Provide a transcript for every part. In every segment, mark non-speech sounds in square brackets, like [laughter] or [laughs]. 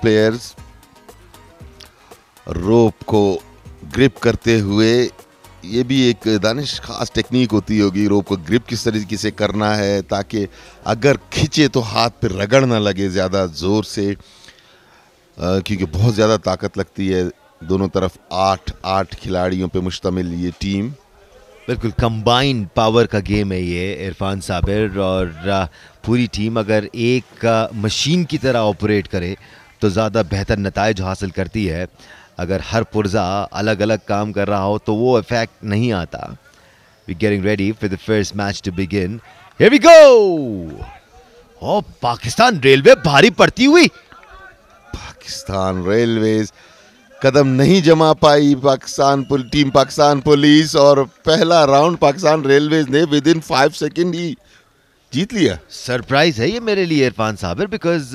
Players रोप को grip करते हुए ये भी एक दानिश खास टेक्निक होती होगी रोप को ग्रिप किस तरीके से करना है ताकि अगर खींचे तो हाथ पे रगड़ ना लगे ज़्यादा ज़ोर से क्योंकि बहुत ज़्यादा ताकत लगती है दोनों तरफ आठ आठ खिलाड़ियों पे मुश्तमिल ये टीम बिल्कुल कंबाइंड पावर का गेम है ये इरफान साबिर और पूरी टीम अगर एक मशीन की तरह ऑपरेट करे तो ज़्यादा बेहतर नतज हासिल करती है अगर हर पुर्जा अलग अलग काम कर रहा हो तो वो इफेक्ट नहीं आता we getting ready for the first match to begin here we go oh Pakistan railway भारी पड़ती हुई पाकिस्तान रेलवे कदम नहीं जमा पाई पाकिस्तान टीम पाकिस्तान पुलिस और पहला राउंड पाकिस्तान रेलवे ने विद इन फाइव सेकेंड ही जीत लिया सरप्राइज है ये मेरे लिए इरफान साबिर बिकॉज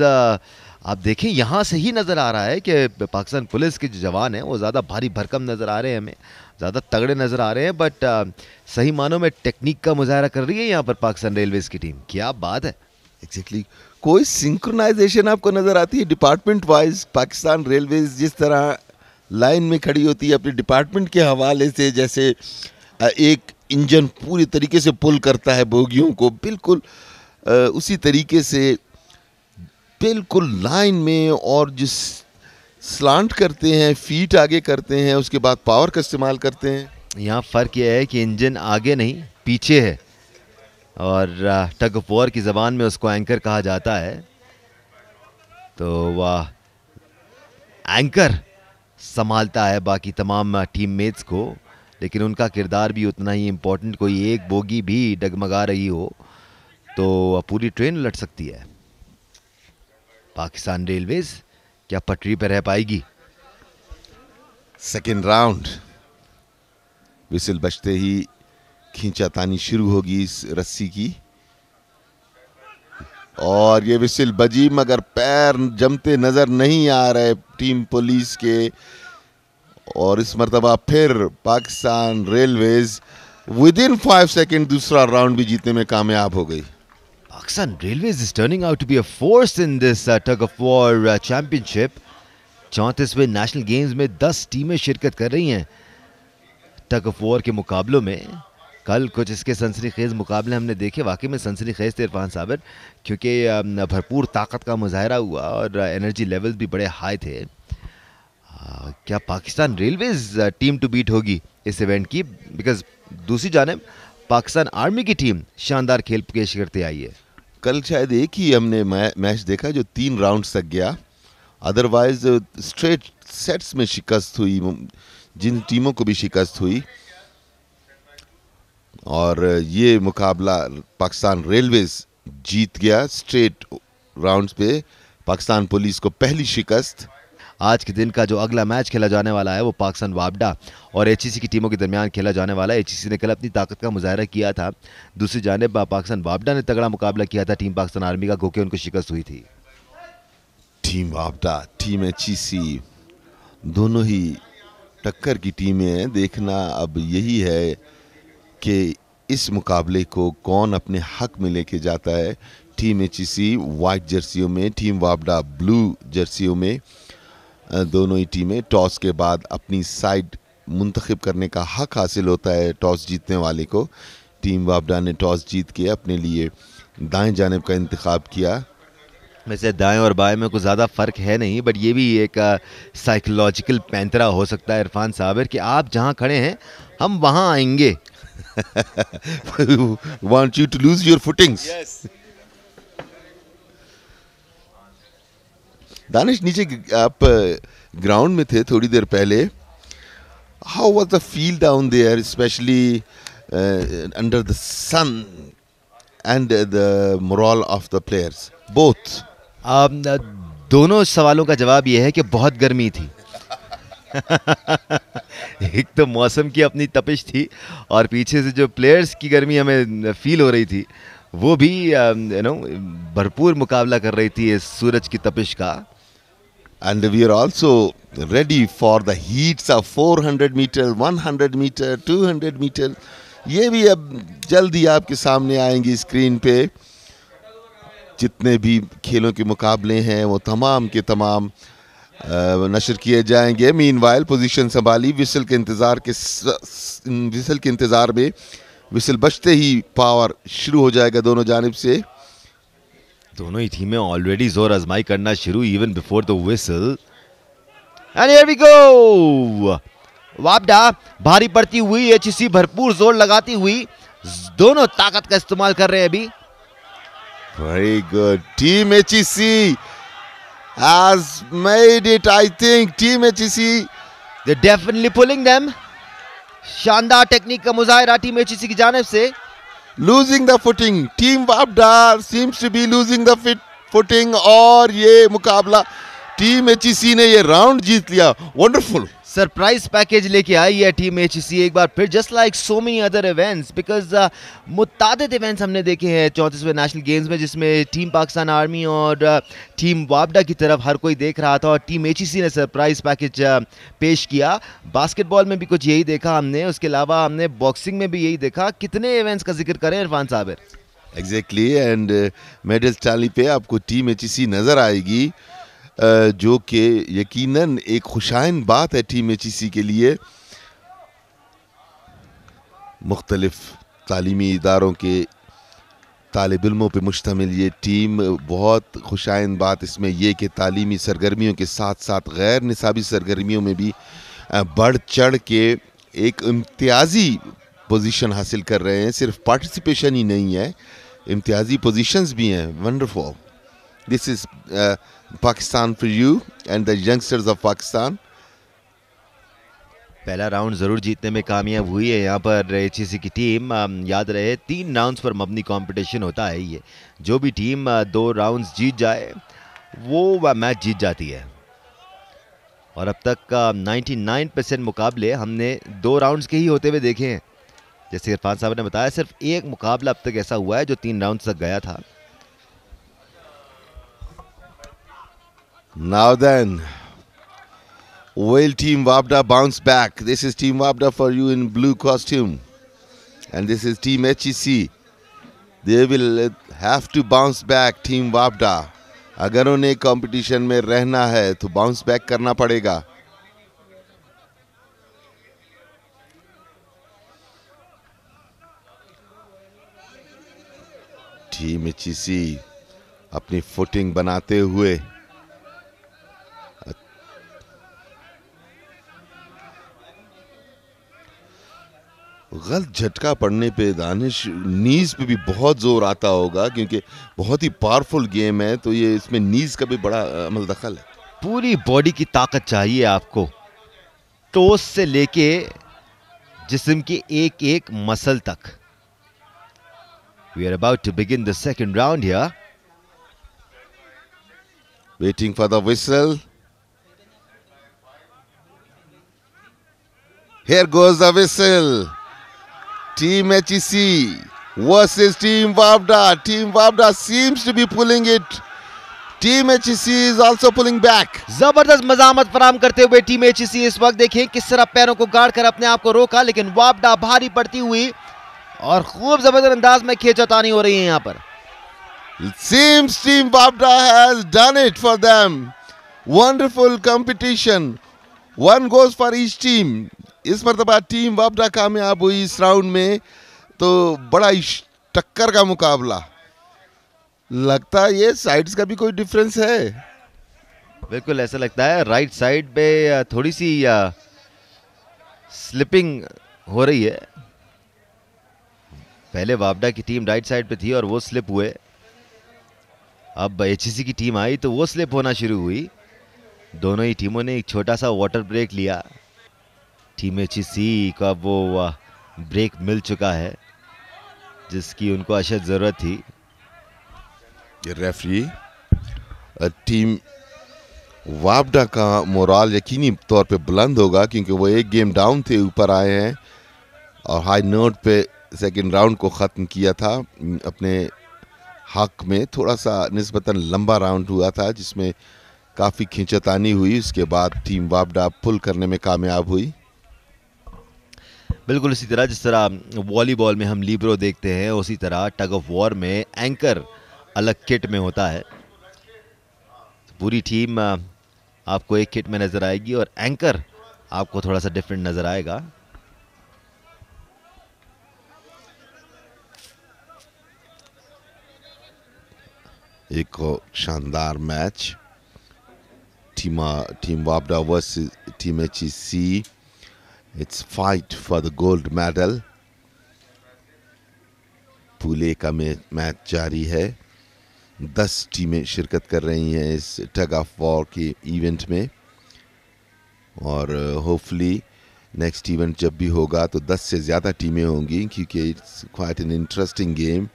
आप देखें यहाँ से ही नज़र आ रहा है कि पाकिस्तान पुलिस के जो जवान हैं वो ज़्यादा भारी भरकम नज़र आ रहे हैं हमें ज़्यादा तगड़े नज़र आ रहे हैं बट आ, uh, सही मानों में टेक्निक का मुजाहरा कर रही है यहाँ पर पाकिस्तान रेलवेज़ की टीम क्या बात है एग्जैक्टली exactly. कोई सिंक्रोनाइजेशन आपको नज़र आती है डिपार्टमेंट वाइज पाकिस्तान रेलवेज जिस तरह लाइन में खड़ी होती है अपने डिपार्टमेंट के हवाले से जैसे uh, एक इंजन पूरी तरीके से पुल करता है बोगियों को बिल्कुल uh, उसी तरीके से बिल्कुल लाइन में और जिस स्लांट करते हैं फीट आगे करते हैं उसके बाद पावर का इस्तेमाल करते हैं यहाँ फ़र्क यह है कि इंजन आगे नहीं पीछे है और टग ऑफ वॉर की ज़बान में उसको एंकर कहा जाता है तो वह एंकर संभालता है बाकी तमाम टीम मेट्स को लेकिन उनका किरदार भी उतना ही इम्पोर्टेंट कोई एक बोगी भी डगमगा रही हो तो पूरी ट्रेन लट सकती है पाकिस्तान रेलवेज क्या पटरी पर रह पाएगी सेकेंड राउंड विसिल बजते ही खींचातानी शुरू होगी इस रस्सी की और ये विसिल बजी मगर पैर जमते नज़र नहीं आ रहे टीम पुलिस के और इस मरतबा फिर Pakistan railways within five second दूसरा राउंड भी जीतने में कामयाब हो गई Pakistan Railways is turning out to be a force in this uh, tug of war uh, championship. चौंतीसवें नेशनल गेम्स में 10 टीमें शिरकत कर रही हैं टग ऑफ वॉर के मुकाबलों में कल कुछ इसके सनसनी खेज़ मुकाबले हमने देखे वाकई में सनसनी खेज़ थे इरफान साबर क्योंकि भरपूर ताकत का मुजाहरा हुआ और एनर्जी uh, लेवल्स भी बड़े हाई थे आ, uh, क्या Pakistan railways team to beat होगी इस इवेंट की बिकॉज दूसरी जानब पाकिस्तान आर्मी की टीम शानदार खेल पेश करते आई है कल शायद एक ही हमने मैच देखा जो तीन राउंड तक गया अदरवाइज स्ट्रेट सेट्स में शिकस्त हुई जिन टीमों को भी शिकस्त हुई और ये मुकाबला पाकिस्तान रेलवेज जीत गया स्ट्रेट राउंड्स पे पाकिस्तान पुलिस को पहली शिकस्त आज के दिन का जो अगला मैच खेला जाने वाला है वो पाकिस्तान वाबडा और एच की टीमों के दरमियान खेला जाने वाला है एच ने कल अपनी ताकत का मुजाहरा किया था दूसरी जानब पाकिस्तान वाबडा ने तगड़ा मुकाबला किया था टीम पाकिस्तान आर्मी का गोके उनको शिकस्त हुई थी टीम वापडा टीम एच दोनों ही टक्कर की टीमें देखना अब यही है कि इस मुकाबले को कौन अपने हक में लेके जाता है टीम एच सी वाइट जर्सियों में टीम वाबडा ब्लू जर्सियों में दोनों ही टीमें टॉस के बाद अपनी साइड मुंतखब करने का हक हासिल होता है टॉस जीतने वाले को टीम वापडा ने टॉस जीत के अपने लिए दाएं जानब का इंतखब किया वैसे दाएं और बाएं में कुछ ज़्यादा फ़र्क है नहीं बट ये भी एक साइकोलॉजिकल पैंतरा हो सकता है इरफान साबिर कि आप जहाँ खड़े हैं हम वहाँ आएंगे want you to lose your footings Danish नीचे आप ग्राउंड में थे थोड़ी देर पहले how was the feel down there specially under the sun and the moral of the players both दोनों सवालों का जवाब यह है कि बहुत गर्मी थी [laughs] एक तो मौसम की अपनी तपिश थी और पीछे से जो प्लेयर्स की गर्मी हमें फील हो रही थी वो भी यू um, नो भरपूर मुकाबला कर रही थी इस सूरज की तपिश का and we are also ready for the heats of 400 metre 100 metre 200 metre ये भी अब जल्द ही आपके सामने आएंगी स्क्रीन पे जितने भी खेलों के मुकाबले हैं वो तमाम के तमाम नशर किए जाएंगे मीन वाइल पोजिशन संभाली विसल के इंतज़ार के विसल के इंतज़ार में विसल बचते ही पावर शुरू हो जाएगा दोनों जानब से दोनों ही टीमें ऑलरेडी जोर आजमाई करना शुरू even before the whistle and here we go वापडा भारी पड़ती हुई एचसी भरपूर जोर लगाती हुई दोनों ताकत का इस्तेमाल कर रहे हैं अभी very good team HC has made it i think team hec they definitely pulling them शानदार टेक्निक का मुजाहरा टीम एचसी की जानब से लूजिंग द फुटिंग टीम वापडार seems to be losing the fit footing और ये मुकाबला टीम एच ने ये राउंड जीत लिया वंडरफुल सरप्राइज पैकेज लेके आई है टीम एच एक बार फिर just like so many other events because मुताद इवेंट्स हमने देखे हैं चौंतीसवें नेशनल गेम्स में जिसमें टीम पाकिस्तान आर्मी और टीम uh, वापडा की तरफ हर कोई देख रहा था और टीम एच ने सरप्राइज पैकेज uh, पेश किया बास्केटबॉल में भी कुछ यही देखा हमने उसके अलावा हमने बॉक्सिंग में भी यही देखा कितने इवेंट्स का जिक्र करें Irfan Sabir exactly and medal tally पे आपको टीम एच नज़र आएगी जो कि यकीनन एक खुशाइन बात है टीम एच के लिए मुख्तलफ़ तालीमी इदारों के तालब इलमों पर मुश्तमिल ये टीम बहुत खुशाइन बात इसमें यह कि तालीमी सरगर्मियों के साथ साथ गैर निसाबी सरगर्मियों में भी बढ़ चढ़ के एक इम्तियाज़ी पोजीशन हासिल कर रहे हैं सिर्फ पार्टिसिपेशन ही नहीं है इम्तियाज़ी पोजीशंस भी हैं wonderful this is Pakistan for you and the youngsters of Pakistan पहला राउंड ज़रूर जीतने में कामयाब हुई है यहाँ पर एच e की टीम याद रहे तीन राउंड्स पर मबनी कंपटीशन होता है ये जो भी टीम दो राउंड्स जीत जाए वो मैच जीत जाती है और अब तक का 99 परसेंट मुकाबले हमने दो राउंड्स के ही होते हुए देखे हैं जैसे इरफान साहब ने बताया सिर्फ एक मुकाबला अब तक ऐसा हुआ है जो तीन राउंड तक गया था Now then, will Team Wabda bounce back? This is Team Wabda for you in blue costume. And this is Team HEC. They will have to bounce back, Team Wabda. अगर उन्हें कंपटीशन में रहना है तो bounce back करना पड़ेगा team H अपनी footing बनाते हुए गलत झटका पड़ने पे दानिश नीज़ पे भी बहुत ज़ोर आता होगा क्योंकि बहुत ही पावरफुल गेम है तो ये इसमें नीज़ का भी बड़ा अमल मतलब दखल है पूरी बॉडी की ताकत चाहिए आपको टोस तो से लेके जिसम की एक एक मसल तक we are about to begin the second round waiting for the whistle Here goes the whistle. Team HEC versus Team Wavda. Team Wavda seems to be pulling it. Team H is also pulling back जबरदस्त मजामत फराम करते हुए team H इस वक्त देखें किस तरह पैरों को गाड़ कर अपने आप को रोका लेकिन वापडा भारी पड़ती हुई और खूब जबरदस्त अंदाज में खेचोतानी हो रही है यहाँ पर Seems team Babda has done it for them. Wonderful competition. One goes for each team. इस मरतबा टीम वापडा कामयाब हुई इस राउंड में तो बड़ा टक्कर का मुकाबला लगता है ये साइड्स का भी कोई डिफरेंस है बिल्कुल ऐसा लगता है राइट साइड पे थोड़ी सी या स्लिपिंग हो रही है पहले वापडा की टीम राइट साइड पे थी और वो स्लिप हुए अब एच e की टीम आई तो वो स्लिप होना शुरू हुई दोनों ही टीमों ने एक छोटा सा वाटर ब्रेक लिया टीम एच का वो ब्रेक मिल चुका है जिसकी उनको अशद ज़रूरत थी रेफरी टीम वापडा का मोराल यकीनी तौर पे बुलंद होगा क्योंकि वो एक गेम डाउन थे ऊपर आए हैं और हाई नोट पे सेकेंड राउंड को ख़त्म किया था अपने हक में थोड़ा सा नस्बता लंबा राउंड हुआ था जिसमें काफ़ी खींचतानी हुई उसके बाद टीम वापडा पुल करने में कामयाब हुई बिल्कुल इसी तरह जिस तरह वॉलीबॉल में हम लीब्रो देखते हैं उसी तरह टग ऑफ वॉर में एंकर अलग किट में होता है तो पूरी टीम आपको एक किट में नज़र आएगी और एंकर आपको थोड़ा सा डिफरेंट नज़र आएगा एक शानदार मैच टीमा टीम वापडा versus team H C its fight for the gold medal पूले का मैच जारी है दस टीमें शिरकत कर रही हैं इस टग ऑफ वॉर के इवेंट में और होपफुली नेक्स्ट इवेंट जब भी होगा तो दस से ज़्यादा टीमें होंगी क्योंकि it's quite an interesting game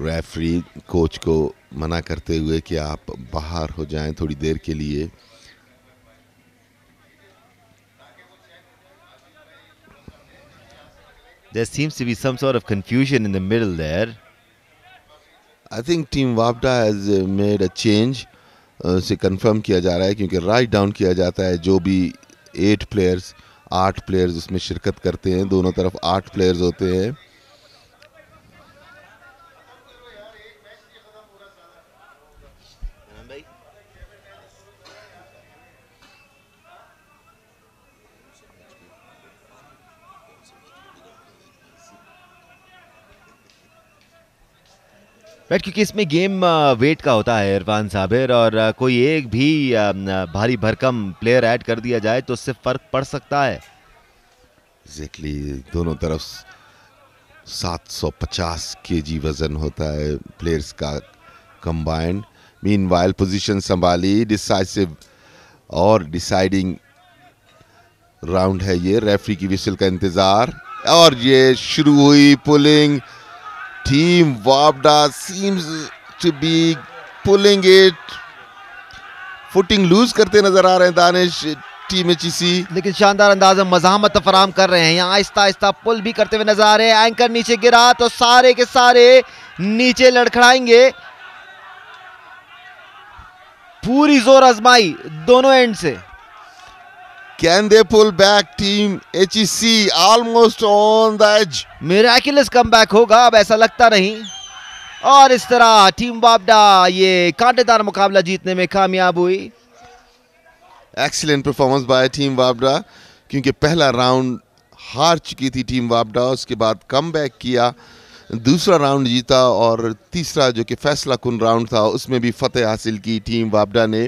referee coach को मना करते हुए कि आप बाहर हो जाएं थोड़ी देर के लिए There seems to be some sort of confusion in the middle there. I think Team Wapda has made a change. उसे uh, confirm किया जा रहा है क्योंकि write down किया जाता है जो भी eight players, आठ players उसमें शिरकत करते हैं दोनों तरफ आठ players होते हैं बैट क्योंकि इसमें गेम वेट का होता है इरफान साबिर और कोई एक भी भारी भरकम प्लेयर ऐड कर दिया जाए तो उससे फर्क पड़ सकता है एग्जैक्टली exactly, दोनों तरफ 750 केजी वजन होता है प्लेयर्स का कंबाइंड मीन वाइल पोजिशन संभाली डिसाइसिव और डिसाइडिंग राउंड है ये रेफरी की विसल का इंतज़ार और ये शुरू हुई pulling team Vabda seems to be pulling it. Footing lose करते नजर आ रहे हैं दानिश टीम एच e लेकिन शानदार अंदाज में मजामत फराम कर रहे हैं यहाँ आहिस्ता आहिस्ता पुल भी करते हुए नजर आ रहे हैं एंकर नीचे गिरा तो सारे के सारे नीचे लड़खड़ाएंगे पूरी जोर आजमाई दोनों एंड से Can they pull back team HEC almost on the edge? Miraculous comeback होगा अब ऐसा लगता नहीं और इस तरह टीम बाबडा ये कांटेदार मुकाबला जीतने में कामयाब हुई एक्सीलेंट परफॉर्मेंस बाय टीम वापडा क्योंकि पहला राउंड हार चुकी थी टीम वापडा उसके बाद कमबैक किया दूसरा राउंड जीता और तीसरा जो कि फैसला कुन राउंड था उसमें भी फतेह हासिल की टीम वापडा ने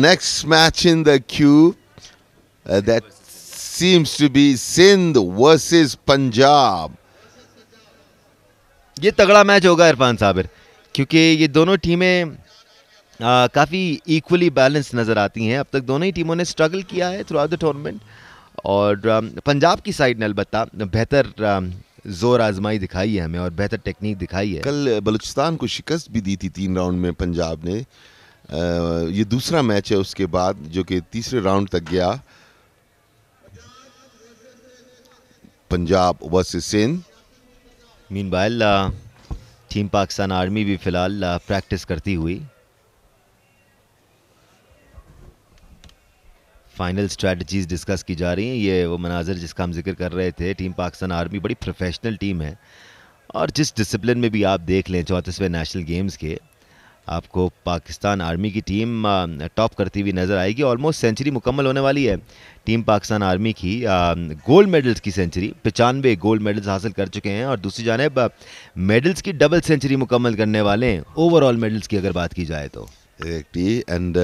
next match in the queue uh, that seems to be Sindh versus Punjab. ये तगड़ा मैच होगा इरफान साबिर क्योंकि ये दोनों टीमें काफ़ी इक्वली बैलेंस नज़र आती हैं अब तक दोनों ही टीमों ने स्ट्रगल किया है थ्रू आउट द टूर्नामेंट और पंजाब की साइड ने अलबत् बेहतर जोर आजमाई दिखाई है हमें और बेहतर टेक्निक दिखाई है कल बलूचिस्तान को शिकस्त भी दी थी तीन राउंड में पंजाब ने आ, ये दूसरा मैच है उसके बाद जो कि तीसरे राउंड तक गया Punjab versus Sindh meanwhile team Pakistan army भी फिलहाल प्रैक्टिस uh, करती हुई फाइनल स्ट्रेटजीज डिस्कस की जा रही हैं ये वो मनाजर जिसका हम जिक्र कर रहे थे टीम पाकिस्तान आर्मी बड़ी प्रोफेशनल टीम है और जिस डिसिप्लिन में भी आप देख लें चौंतीसवें नेशनल गेम्स के आपको पाकिस्तान आर्मी की टीम टॉप करती हुई नज़र आएगी ऑलमोस्ट सेंचुरी मुकम्मल होने वाली है टीम पाकिस्तान आर्मी की गोल्ड मेडल्स की सेंचुरी पचानवे गोल्ड मेडल्स हासिल कर चुके हैं और दूसरी जानब मेडल्स की डबल सेंचुरी मुकम्मल करने वाले हैं ओवरऑल मेडल्स की अगर बात की जाए तो एंड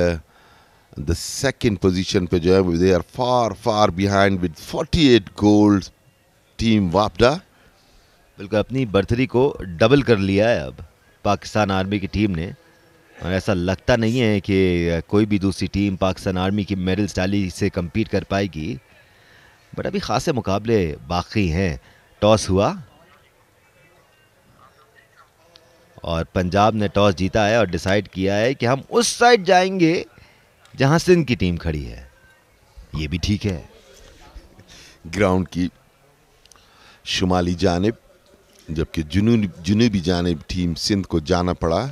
द सेकेंड पोजिशन पर जो है they are far far behind with eight gold team वापडा बिल्कुल अपनी बर्थरी को डबल कर लिया है अब पाकिस्तान आर्मी की टीम ने और ऐसा लगता नहीं है कि कोई भी दूसरी टीम पाकिस्तान आर्मी की मेडल स्टाली से कम्पीट कर पाएगी बट अभी ख़ासे मुकाबले बाकी हैं टॉस हुआ और पंजाब ने टॉस जीता है और डिसाइड किया है कि हम उस साइड जाएंगे जहां सिंध की टीम खड़ी है ये भी ठीक है ग्राउंड की शुमाली जानब जबकि जुनून जुनूबी जानब टीम सिंध को जाना पड़ा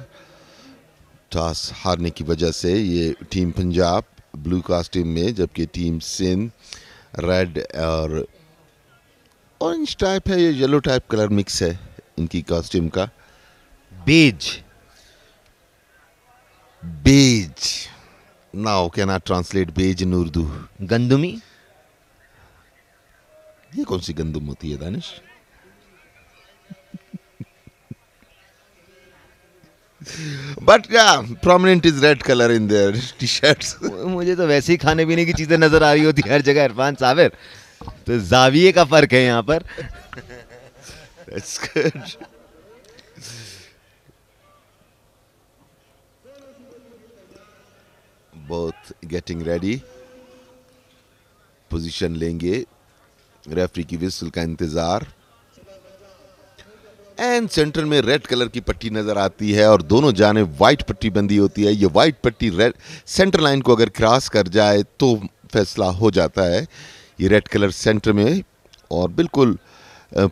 टॉस हारने की वजह से ये टीम पंजाब ब्लू कास्ट्यूम में जबकि टीम सिंध रेड और ऑरेंज टाइप है ये येलो टाइप कलर मिक्स है इनकी कॉस्ट्यूम का beige beige now can I translate beige in Urdu गंदुमी ये कौन सी गंदुम होती है दानिश बट क्या prominent is red colour in their T shirt मुझे तो वैसे ही खाने पीने की चीज़ें नज़र आ रही होती हर जगह इरफान साबिर तो जाविये का फ़र्क है यहाँ पर बहुत गेटिंग रेडी पोजीशन लेंगे रेफरी की विसल का इंतज़ार एंड सेंटर में रेड कलर की पट्टी नज़र आती है और दोनों जाने वाइट पट्टी बंदी होती है ये वाइट पट्टी रेड सेंटर लाइन को अगर क्रॉस कर जाए तो फैसला हो जाता है ये रेड कलर सेंटर में और बिल्कुल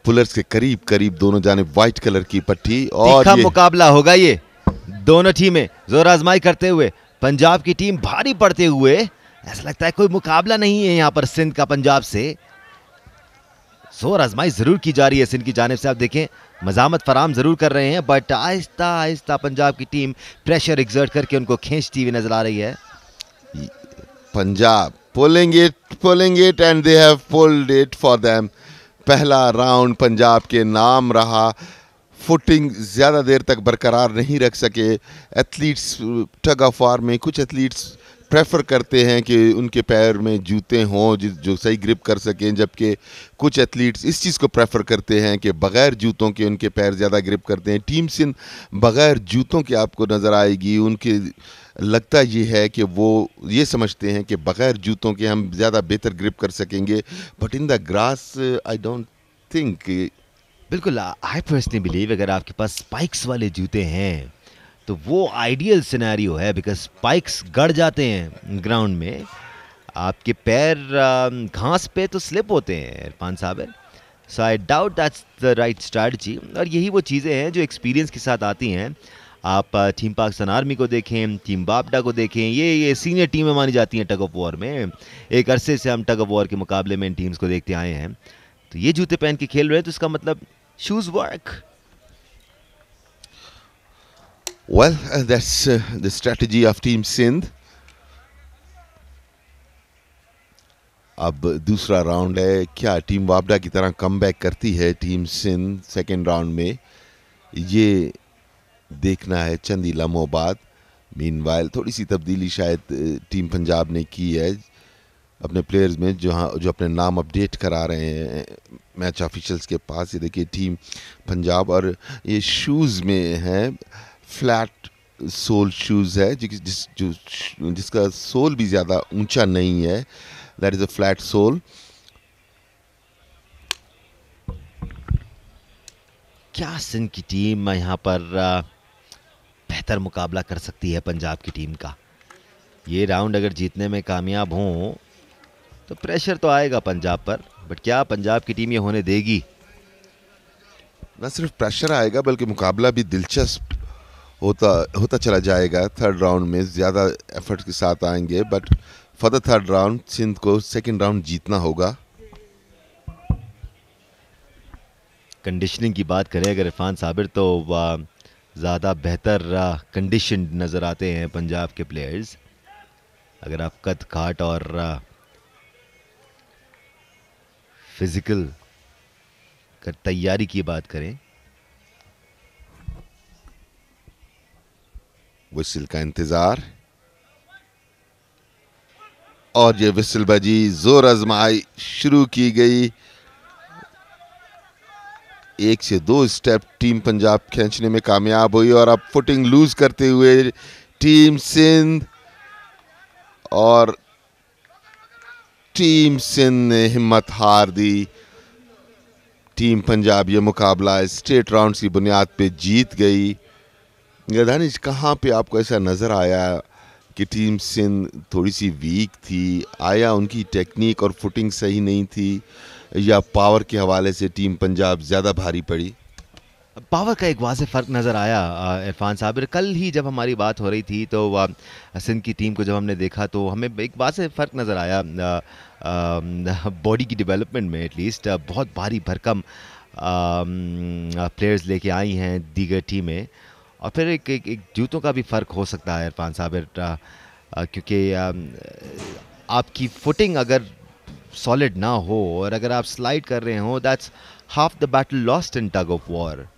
पुलर्स के करीब करीब दोनों जाने वाइट कलर की पट्टी और ये मुकाबला होगा ये दोनों टीमें जोर आजमाई करते हुए पंजाब की टीम भारी पड़ते हुए ऐसा लगता है कोई मुकाबला नहीं है यहाँ पर सिंध का पंजाब से जोर आजमाई जरूर की जा रही है सिंध की जानब से आप देखें मजामत फराम जरूर कर रहे हैं बट आहिस्ता आहिस्ता पंजाब की टीम प्रेशर एग्जर्ट करके उनको खींचती हुई नजर आ रही है Punjab pulling it pulling it and they have pulled it for them पहला राउंड पंजाब के नाम रहा फुटिंग ज़्यादा देर तक बरकरार नहीं रख सके एथलीट्स टग ऑफ वार में कुछ एथलीट्स प्रेफर करते हैं कि उनके पैर में जूते हों जो सही ग्रिप कर सकें जबकि कुछ एथलीट्स इस चीज़ को प्रेफर करते हैं कि बग़ैर जूतों के उनके पैर ज़्यादा ग्रिप करते हैं टीम सिंध बग़ैर जूतों के आपको नज़र आएगी उनके लगता ये है कि वो ये समझते हैं कि बग़ैर जूतों के हम ज़्यादा बेहतर ग्रिप कर सकेंगे but in the grass I don't think बिल्कुल आई पर्सनली बिलीव अगर आपके पास स्पाइक्स वाले जूते हैं तो वो आइडियल सिनेरियो है बिकॉज स्पाइक्स गड़ जाते हैं ग्राउंड में आपके पैर घास पे तो स्लिप होते हैं इरफान साहब so I doubt that's the right strategy और यही वो चीज़ें हैं जो एक्सपीरियंस के साथ आती हैं आप टीम पाकिस्तान आर्मी को देखें टीम बापडा को देखें ये ये सीनियर टीमें मानी जाती हैं टग ऑफ वॉर में एक अरसे से हम टग ऑफ वॉर के मुकाबले में इन टीम्स को देखते आए हैं तो ये जूते पहन के खेल रहे हैं तो इसका मतलब shoes work Well, uh, that's uh, the strategy of Team Sindh अब दूसरा राउंड है क्या टीम वापडा की तरह कम बैक करती है टीम सिंध सेकेंड राउंड में ये देखना है चंद ही लम्हों बाद मीन थोड़ी सी तब्दीली शायद टीम uh, पंजाब ने की है अपने प्लेयर्स में जो हाँ जो अपने नाम अपडेट करा रहे हैं मैच ऑफिशल्स के पास ये देखिए टीम पंजाब और ये शूज़ में हैं फ्लैट सोल शूज़ है जिस जिस जो जिसका सोल भी ज़्यादा ऊंचा नहीं है that is a flat sole क्या सिंध की टीम यहाँ पर बेहतर मुकाबला कर सकती है पंजाब की टीम का ये राउंड अगर जीतने में कामयाब हों तो प्रेशर तो आएगा पंजाब पर बट क्या पंजाब की टीम ये होने देगी न सिर्फ प्रेशर आएगा बल्कि मुकाबला भी दिलचस्प होता होता चला जाएगा थर्ड राउंड में ज़्यादा एफर्ट के साथ आएंगे but for the third round Sindh को सेकेंड राउंड जीतना होगा कंडीशनिंग की बात करें अगर इरफान साबिर तो ज़्यादा बेहतर कंडीशन नज़र आते हैं पंजाब के प्लेयर्स अगर आप कद काट और फिज़िकल कर तैयारी की बात करें विसल का इंतज़ार और ये बजी ज़ोर आजमाई शुरू की गई एक से दो स्टेप टीम पंजाब खींचने में कामयाब हुई और अब फुटिंग लूज करते हुए टीम सिंध और टीम सिंध ने हिम्मत हार दी टीम पंजाब ये मुकाबला स्टेट राउंड की बुनियाद पे जीत गई दानिश कहाँ पे आपको ऐसा नज़र आया कि टीम सिंध थोड़ी सी वीक थी आया उनकी टेक्निक और फुटिंग सही नहीं थी या पावर के हवाले से टीम पंजाब ज़्यादा भारी पड़ी पावर का एक वाज फ़र्क नज़र आया इरफान साहब कल ही जब हमारी बात हो रही थी तो सिंध की टीम को जब हमने देखा तो हमें एक वाज फ़र्क नज़र आया बॉडी की डेवलपमेंट में एटलीस्ट बहुत भारी भरकम प्लेयर्स लेके आई हैं दीगर टीमें और फिर एक, एक, एक जूतों का भी फ़र्क हो सकता है इरफान साहब क्योंकि आपकी फुटिंग अगर सॉलिड ना हो और अगर आप स्लाइड कर रहे हो that's half the battle lost in tug of war